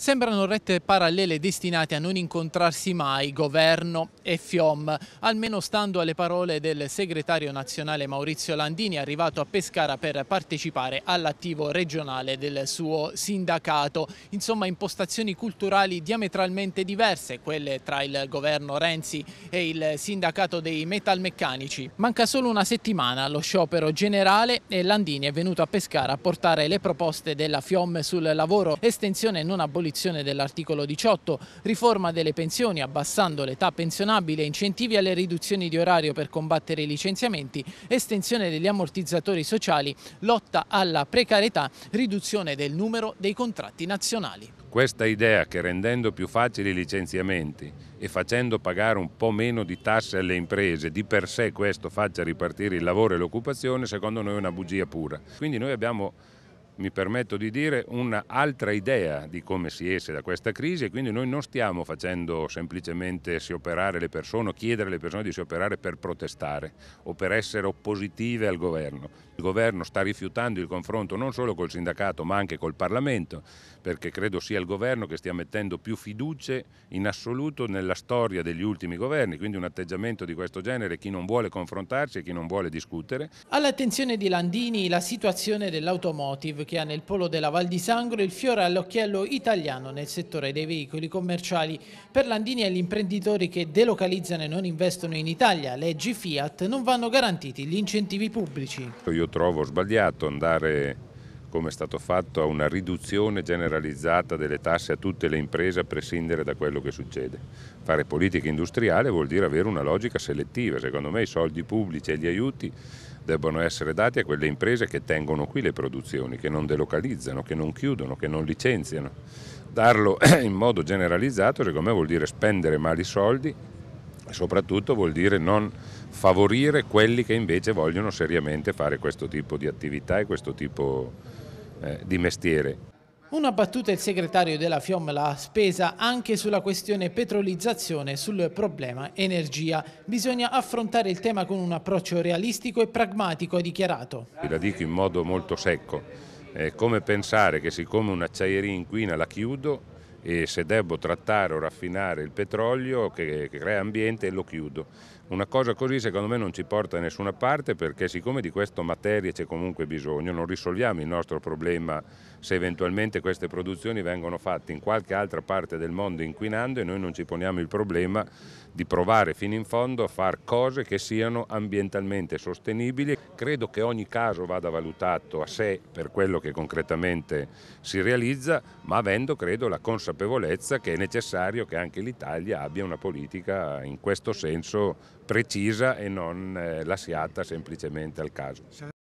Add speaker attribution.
Speaker 1: Sembrano rette parallele destinate a non incontrarsi mai governo e FIOM, almeno stando alle parole del segretario nazionale Maurizio Landini arrivato a Pescara per partecipare all'attivo regionale del suo sindacato. Insomma impostazioni culturali diametralmente diverse, quelle tra il governo Renzi e il sindacato dei metalmeccanici. Manca solo una settimana allo sciopero generale e Landini è venuto a Pescara a portare le proposte della FIOM sul lavoro, estensione non abolita abolizione dell'articolo 18, riforma delle pensioni abbassando l'età pensionabile, incentivi alle riduzioni di orario per combattere i licenziamenti, estensione degli ammortizzatori sociali, lotta alla precarietà, riduzione del numero dei contratti nazionali.
Speaker 2: Questa idea che rendendo più facili i licenziamenti e facendo pagare un po' meno di tasse alle imprese, di per sé questo faccia ripartire il lavoro e l'occupazione, secondo noi è una bugia pura. Quindi noi abbiamo mi permetto di dire, un'altra idea di come si esce da questa crisi e quindi noi non stiamo facendo semplicemente si operare le persone chiedere alle persone di si operare per protestare o per essere oppositive al governo. Il governo sta rifiutando il confronto non solo col sindacato ma anche col Parlamento perché credo sia il governo che stia mettendo più fiducia in assoluto nella storia degli ultimi governi, quindi un atteggiamento di questo genere chi non vuole confrontarsi e chi non vuole discutere. All'attenzione
Speaker 1: di Landini la situazione dell'automotive che ha nel polo della Val di Sangro il fiore all'occhiello italiano nel settore dei veicoli commerciali. Per Landini e gli imprenditori che delocalizzano e non investono in Italia, leggi Fiat, non vanno garantiti gli incentivi pubblici.
Speaker 2: Io trovo sbagliato andare come è stato fatto a una riduzione generalizzata delle tasse a tutte le imprese a prescindere da quello che succede. Fare politica industriale vuol dire avere una logica selettiva, secondo me i soldi pubblici e gli aiuti debbano essere dati a quelle imprese che tengono qui le produzioni, che non delocalizzano, che non chiudono, che non licenziano. Darlo in modo generalizzato secondo me vuol dire spendere male i soldi e soprattutto vuol dire non favorire quelli che invece vogliono seriamente fare questo tipo di attività e questo tipo eh, di mestiere.
Speaker 1: Una battuta il segretario della FIOM l'ha spesa anche sulla questione petrolizzazione e sul problema energia. Bisogna affrontare il tema con un approccio realistico e pragmatico, ha dichiarato.
Speaker 2: La dico in modo molto secco. È eh, come pensare che siccome un'acciaieria inquina la chiudo e se devo trattare o raffinare il petrolio che, che crea ambiente lo chiudo. Una cosa così secondo me non ci porta da nessuna parte perché siccome di questa materia c'è comunque bisogno, non risolviamo il nostro problema se eventualmente queste produzioni vengono fatte in qualche altra parte del mondo inquinando e noi non ci poniamo il problema di provare fino in fondo a fare cose che siano ambientalmente sostenibili. Credo che ogni caso vada valutato a sé per quello che concretamente si realizza, ma avendo credo la consapevolezza consapevolezza che è necessario che anche l'Italia abbia una politica in questo senso precisa e non eh, lasciata semplicemente al caso.